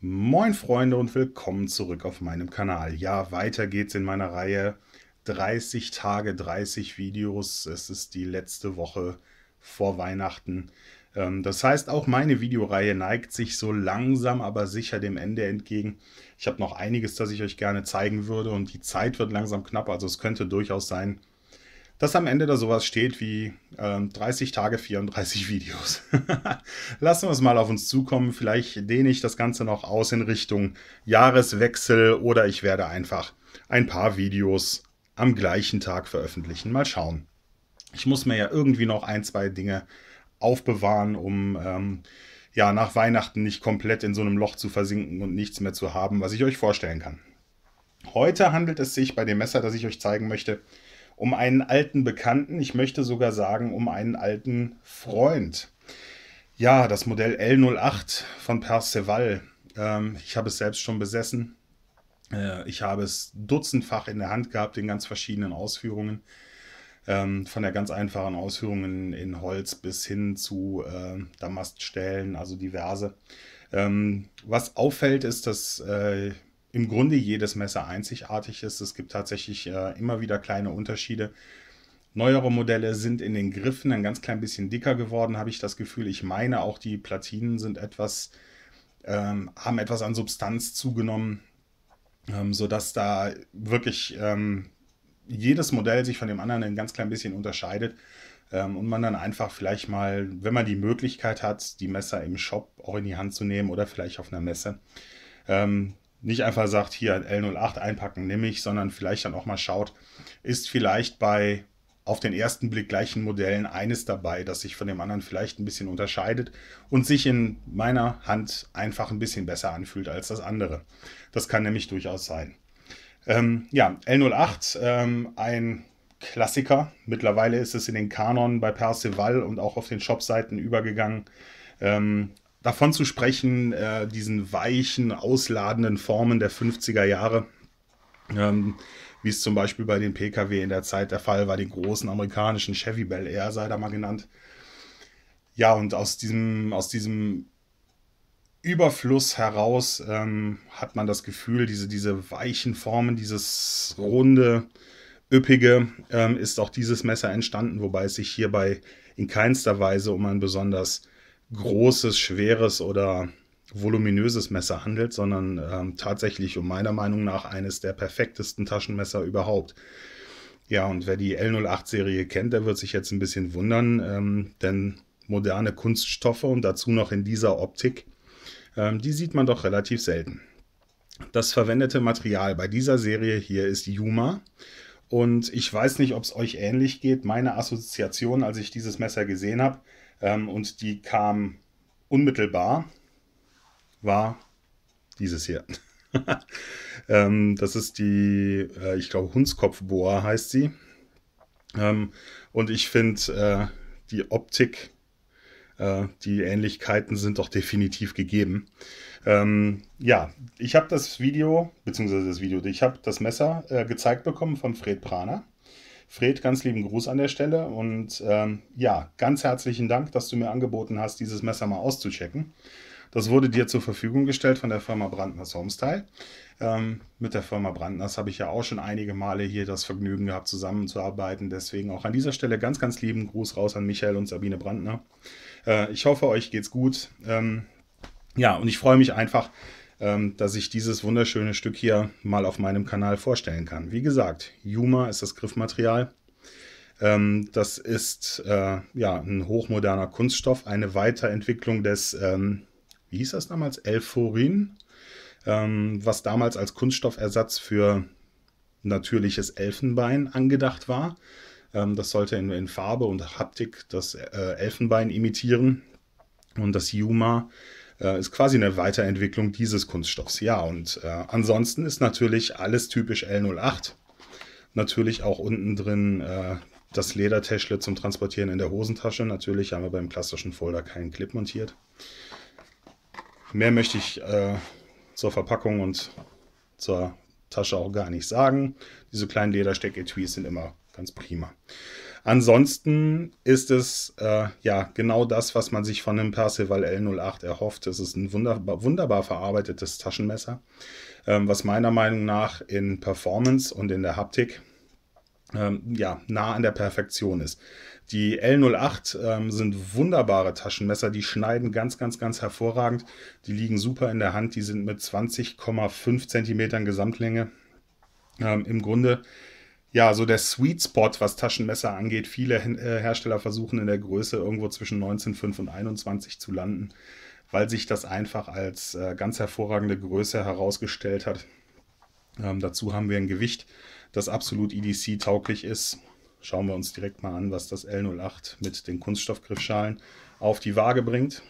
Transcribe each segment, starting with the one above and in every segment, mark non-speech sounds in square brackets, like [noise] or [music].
Moin Freunde und willkommen zurück auf meinem Kanal. Ja, weiter geht's in meiner Reihe 30 Tage, 30 Videos. Es ist die letzte Woche vor Weihnachten. Ähm, das heißt, auch meine Videoreihe neigt sich so langsam, aber sicher dem Ende entgegen. Ich habe noch einiges, das ich euch gerne zeigen würde und die Zeit wird langsam knapp. Also es könnte durchaus sein, dass am Ende da sowas steht wie äh, 30 Tage, 34 Videos. [laughs] Lassen wir es mal auf uns zukommen. Vielleicht dehne ich das Ganze noch aus in Richtung Jahreswechsel oder ich werde einfach ein paar Videos am gleichen Tag veröffentlichen. Mal schauen. Ich muss mir ja irgendwie noch ein, zwei Dinge aufbewahren, um ähm, ja nach Weihnachten nicht komplett in so einem Loch zu versinken und nichts mehr zu haben, was ich euch vorstellen kann. Heute handelt es sich bei dem Messer, das ich euch zeigen möchte, um einen alten Bekannten, ich möchte sogar sagen, um einen alten Freund. Ja, das Modell L08 von Perceval. Ähm, ich habe es selbst schon besessen. Äh, ich habe es dutzendfach in der Hand gehabt in ganz verschiedenen Ausführungen. Ähm, von der ganz einfachen Ausführung in, in Holz bis hin zu äh, Damaststellen, also diverse. Ähm, was auffällt, ist, dass äh, im Grunde jedes Messer einzigartig ist. Es gibt tatsächlich äh, immer wieder kleine Unterschiede. Neuere Modelle sind in den Griffen ein ganz klein bisschen dicker geworden, habe ich das Gefühl. Ich meine, auch die Platinen sind etwas, ähm, haben etwas an Substanz zugenommen, ähm, sodass da wirklich ähm, jedes Modell sich von dem anderen ein ganz klein bisschen unterscheidet ähm, und man dann einfach vielleicht mal, wenn man die Möglichkeit hat, die Messer im Shop auch in die Hand zu nehmen oder vielleicht auf einer Messe, ähm, nicht einfach sagt, hier L08 einpacken, nehme ich, sondern vielleicht dann auch mal schaut, ist vielleicht bei auf den ersten Blick gleichen Modellen eines dabei, das sich von dem anderen vielleicht ein bisschen unterscheidet und sich in meiner Hand einfach ein bisschen besser anfühlt als das andere. Das kann nämlich durchaus sein. Ähm, ja, L08, ähm, ein Klassiker. Mittlerweile ist es in den Kanon bei Perceval und auch auf den Shopseiten übergegangen. Ähm, davon zu sprechen, äh, diesen weichen, ausladenden Formen der 50er Jahre, ähm, wie es zum Beispiel bei den Pkw in der Zeit der Fall war, den großen amerikanischen Chevy Bel Air sei da mal genannt. Ja, und aus diesem, aus diesem Überfluss heraus ähm, hat man das Gefühl, diese, diese weichen Formen, dieses runde, üppige ähm, ist auch dieses Messer entstanden, wobei es sich hierbei in keinster Weise um ein besonders großes, schweres oder voluminöses Messer handelt, sondern ähm, tatsächlich und meiner Meinung nach eines der perfektesten Taschenmesser überhaupt. Ja, und wer die L08-Serie kennt, der wird sich jetzt ein bisschen wundern, ähm, denn moderne Kunststoffe und dazu noch in dieser Optik, ähm, die sieht man doch relativ selten. Das verwendete Material bei dieser Serie hier ist Yuma. Und ich weiß nicht, ob es euch ähnlich geht. Meine Assoziation, als ich dieses Messer gesehen habe, ähm, und die kam unmittelbar, war dieses hier. [laughs] ähm, das ist die, äh, ich glaube, Hundskopfbohr heißt sie. Ähm, und ich finde äh, die Optik, äh, die Ähnlichkeiten sind doch definitiv gegeben. Ähm, ja, ich habe das Video, beziehungsweise das Video, ich habe das Messer äh, gezeigt bekommen von Fred Praner. Fred, ganz lieben Gruß an der Stelle und ähm, ja, ganz herzlichen Dank, dass du mir angeboten hast, dieses Messer mal auszuchecken. Das wurde dir zur Verfügung gestellt von der Firma Brandners Homestyle. Ähm, mit der Firma Brandners habe ich ja auch schon einige Male hier das Vergnügen gehabt, zusammenzuarbeiten. Deswegen auch an dieser Stelle ganz, ganz lieben Gruß raus an Michael und Sabine Brandner. Äh, ich hoffe, euch geht's gut. Ähm, ja, und ich freue mich einfach, ähm, dass ich dieses wunderschöne Stück hier mal auf meinem Kanal vorstellen kann. Wie gesagt, Yuma ist das Griffmaterial. Ähm, das ist äh, ja ein hochmoderner Kunststoff, eine Weiterentwicklung des, ähm, wie hieß das damals, Elforin, was damals als Kunststoffersatz für natürliches Elfenbein angedacht war. das sollte in, Farbe und Haptik das äh, Elfenbein imitieren. Und das Yuma äh, ist quasi eine Weiterentwicklung dieses Kunststoffs. Ja, und äh, ansonsten ist natürlich alles typisch L08. Natürlich auch unten drin äh, das Ledertäschle zum Transportieren in der Hosentasche. Natürlich haben wir beim klassischen Folder keinen Clip montiert. Mehr möchte ich äh, zur Verpackung und zur Tasche auch gar nicht sagen. Diese kleinen Ledersteck-Etuis sind immer ganz prima. Ansonsten ist es äh, ja genau das, was man sich von einem Percival L08 erhofft. Es ist ein wunderbar, wunderbar verarbeitetes Taschenmesser, ähm, was meiner Meinung nach in Performance und in der Haptik ähm, ja, nah an der Perfektion ist. Die L08 ähm, sind wunderbare Taschenmesser, die schneiden ganz, ganz, ganz hervorragend. Die liegen super in der Hand, die sind mit 20,5 cm Gesamtlänge ähm, im Grunde ja, so der Sweet Spot, was Taschenmesser angeht. Viele äh, Hersteller versuchen in der Größe irgendwo zwischen 19,5 und 21 zu landen, weil sich das einfach als äh, ganz hervorragende Größe herausgestellt hat. Ähm, dazu haben wir ein Gewicht, das absolut EDC-tauglich ist. Schauen wir uns direkt mal an, was das L08 mit den Kunststoffgriffschalen auf die Waage bringt.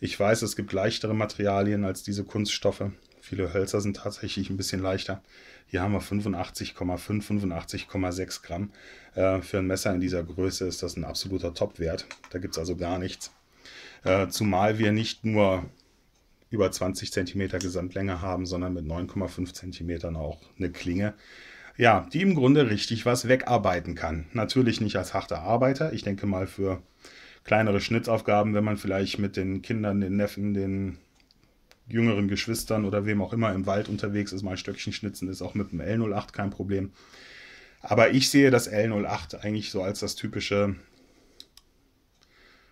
Ich weiß, es gibt leichtere Materialien als diese Kunststoffe. Viele Hölzer sind tatsächlich ein bisschen leichter. Hier haben wir 85,5, 85,6 Gramm. Äh, für ein Messer in dieser Größe ist das ein absoluter Top-Wert. Da gibt es also gar nichts. Äh, zumal wir nicht nur über 20 cm Gesamtlänge haben, sondern mit 9,5 cm auch eine Klinge. Ja, die im Grunde richtig was wegarbeiten kann. Natürlich nicht als harter Arbeiter. Ich denke mal für kleinere Schnitzaufgaben, wenn man vielleicht mit den Kindern, den Neffen, den jüngeren Geschwistern oder wem auch immer im Wald unterwegs ist, mal ein Stöckchen schnitzen, ist auch mit dem L08 kein Problem. Aber ich sehe das L08 eigentlich so als das typische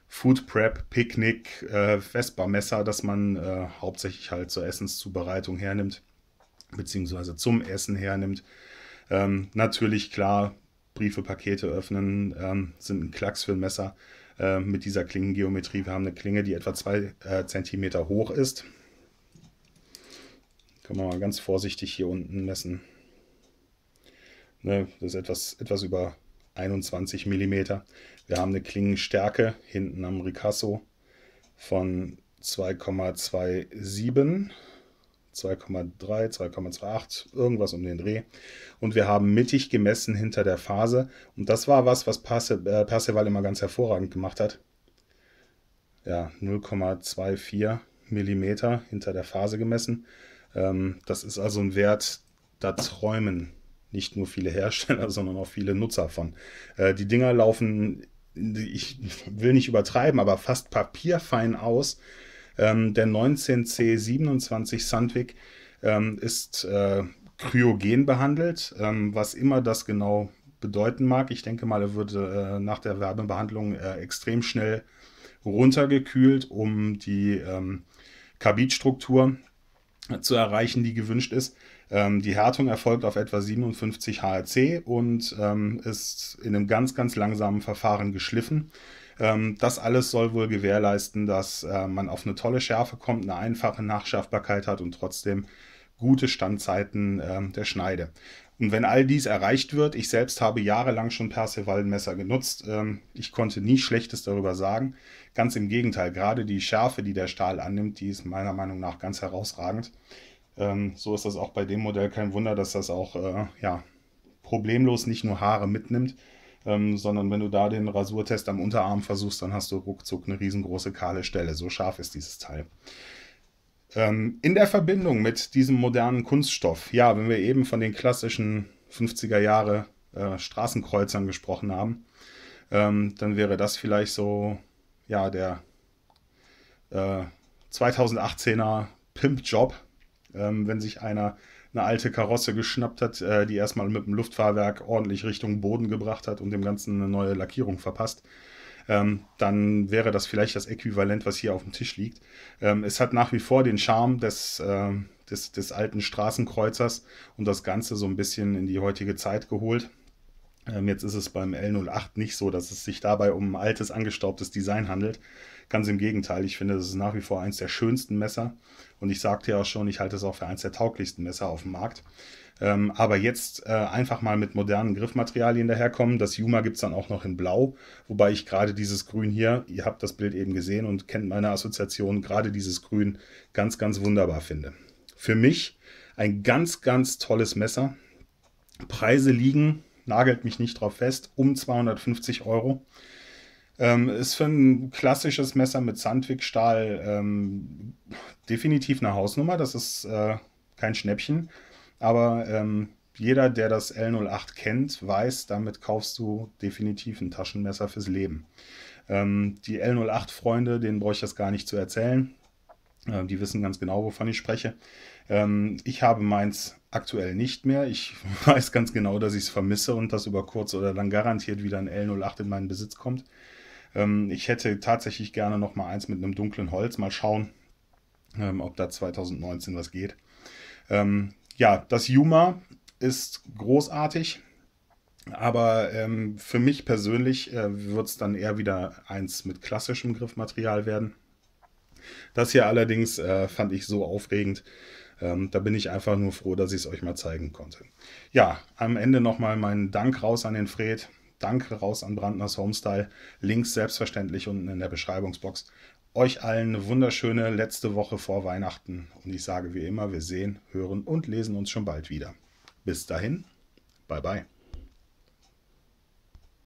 Food Prep, Picknick, äh, Vespa-Messer, das man äh, hauptsächlich halt zur Essenszubereitung hernimmt, beziehungsweise zum Essen hernimmt. Ähm, natürlich, klar, Briefe, Pakete öffnen ähm, sind ein Klacks für ein Messer äh, mit dieser Klingengeometrie. Wir haben eine Klinge, die etwa 2 äh, cm hoch ist. Kann man mal ganz vorsichtig hier unten messen. Ne, das ist etwas, etwas über 21 mm. Wir haben eine Klingenstärke hinten am Ricasso von 2,27, 2,3, 2,28, irgendwas um den Dreh. Und wir haben mittig gemessen hinter der Phase. Und das war was, was äh, Perceval immer ganz hervorragend gemacht hat. Ja, 0,24 mm hinter der Phase gemessen. Ähm, das ist also ein Wert, da träumen nicht nur viele Hersteller, [laughs] sondern auch viele Nutzer von. Äh, die Dinger laufen, ich will nicht übertreiben, aber fast papierfein aus. Ähm, der 19C27 Sandvik ähm, ist äh, kryogen behandelt, was immer das genau bedeuten mag. Ich denke mal, er würde äh, nach der Wärmebehandlung extrem schnell runtergekühlt, um die ähm, Kabitstruktur zu erreichen, die gewünscht ist. Ähm, die Härtung erfolgt auf etwa 57 HRC und ähm, ist in einem ganz, ganz langsamen Verfahren geschliffen. Ähm, das alles soll wohl gewährleisten, dass äh, man auf eine tolle Schärfe kommt, eine einfache Nachschärfbarkeit hat und trotzdem gute Standzeiten äh, der Schneide. Und wenn all dies erreicht wird, ich selbst habe jahrelang schon Perceval-Messer genutzt, ähm, ich konnte nie Schlechtes darüber sagen. Ganz im Gegenteil, gerade die Schärfe, die der Stahl annimmt, die ist meiner Meinung nach ganz herausragend. Ähm, so ist das auch bei dem Modell kein Wunder, dass das auch äh, ja, problemlos nicht nur Haare mitnimmt, ähm, sondern wenn du da den Rasurtest am Unterarm versuchst, dann hast du ruckzuck eine riesengroße kahle Stelle. So scharf ist dieses Teil. Ähm, in der Verbindung mit diesem modernen Kunststoff, ja, wenn wir eben von den klassischen 50er Jahre äh, Straßenkreuzern gesprochen haben, ähm, dann wäre das vielleicht so, ja, der äh, 2018er Pimp-Job, ähm, wenn sich einer eine alte Karosse geschnappt hat, äh, die erstmal mit dem Luftfahrwerk ordentlich Richtung Boden gebracht hat und dem Ganzen eine neue Lackierung verpasst ähm, dann wäre das vielleicht das Äquivalent, was hier auf dem Tisch liegt. Ähm, es hat nach wie vor den Charme des, äh, des, des alten Straßenkreuzers und das Ganze so ein bisschen in die heutige Zeit geholt. Ähm, jetzt ist es beim L08 nicht so, dass es sich dabei um ein altes, angestaubtes Design handelt. Ganz im Gegenteil, ich finde, es ist nach wie vor eins der schönsten Messer. Und ich sagte ja auch schon, ich halte es auch für eins der tauglichsten Messer auf dem Markt. Ähm, aber jetzt äh, einfach mal mit modernen Griffmaterialien daherkommen. Das Yuma gibt es dann auch noch in Blau, wobei ich gerade dieses Grün hier, ihr habt das Bild eben gesehen und kennt meine Assoziation, gerade dieses Grün ganz, ganz wunderbar finde. Für mich ein ganz, ganz tolles Messer. Preise liegen nagelt mich nicht drauf fest, um 250 Euro. Ähm, ist für ein klassisches Messer mit Sandwegstahl ähm, definitiv eine Hausnummer. Das ist äh, kein Schnäppchen. Aber ähm, jeder, der das L08 kennt, weiß, damit kaufst du definitiv ein Taschenmesser fürs Leben. Ähm, die L08-Freunde, denen brauche ich das gar nicht zu erzählen. Ähm, die wissen ganz genau, wovon ich spreche. Ähm, ich habe meins aktuell nicht mehr. Ich [laughs] weiß ganz genau, dass ich es vermisse und dass über kurz oder lang garantiert wieder ein L08 in meinen Besitz kommt. Ähm, ich hätte tatsächlich gerne noch mal eins mit einem dunklen Holz. Mal schauen, ähm, ob da 2019 was geht. Ähm, ja, das Yuma ist großartig. Aber ähm, für mich persönlich äh, wird es dann eher wieder eins mit klassischem Griffmaterial werden. Das hier allerdings äh, fand ich so aufregend, ähm, da bin ich einfach nur froh, dass ich es euch mal zeigen konnte. Ja, am Ende nochmal meinen Dank raus an den Fred. Dank raus an Brandners Homestyle. Links selbstverständlich unten in der Beschreibungsbox. Euch allen eine wunderschöne letzte Woche vor Weihnachten. Und ich sage wie immer, wir sehen, hören und lesen uns schon bald wieder. Bis dahin, bye bye.